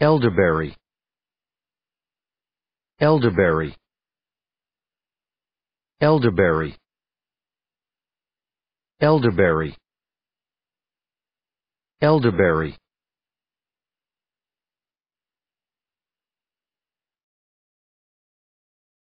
elderberry elderberry elderberry elderberry elderberry